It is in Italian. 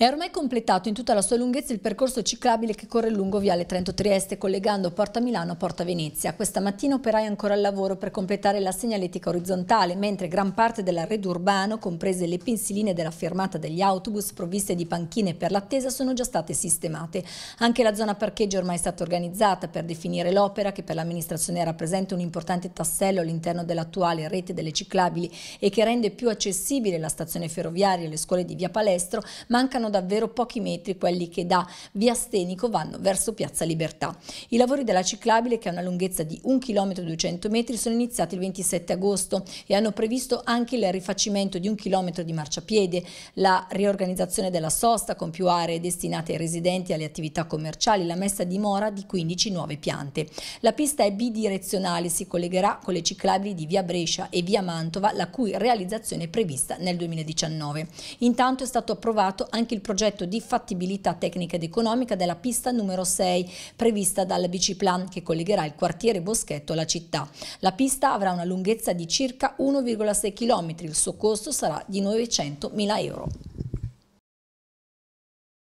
È ormai completato in tutta la sua lunghezza il percorso ciclabile che corre lungo Viale Trento Trieste, collegando Porta Milano a Porta Venezia. Questa mattina operai ancora al lavoro per completare la segnaletica orizzontale, mentre gran parte dell'arredo urbano, comprese le pensiline della fermata degli autobus provviste di panchine per l'attesa, sono già state sistemate. Anche la zona parcheggio ormai è stata organizzata per definire l'opera che per l'amministrazione rappresenta un importante tassello all'interno dell'attuale rete delle ciclabili e che rende più accessibile la stazione ferroviaria e le scuole di Via Palestro, mancano davvero pochi metri quelli che da via Stenico vanno verso Piazza Libertà. I lavori della ciclabile, che ha una lunghezza di 1 km 200 metri, sono iniziati il 27 agosto e hanno previsto anche il rifacimento di un chilometro di marciapiede, la riorganizzazione della sosta con più aree destinate ai residenti e alle attività commerciali, la messa a dimora di 15 nuove piante. La pista è bidirezionale, si collegherà con le ciclabili di via Brescia e via Mantova, la cui realizzazione è prevista nel 2019. Intanto è stato approvato anche il il progetto di fattibilità tecnica ed economica della pista numero 6 prevista dal biciplan che collegherà il quartiere Boschetto alla città. La pista avrà una lunghezza di circa 1,6 km, il suo costo sarà di 900.000 euro.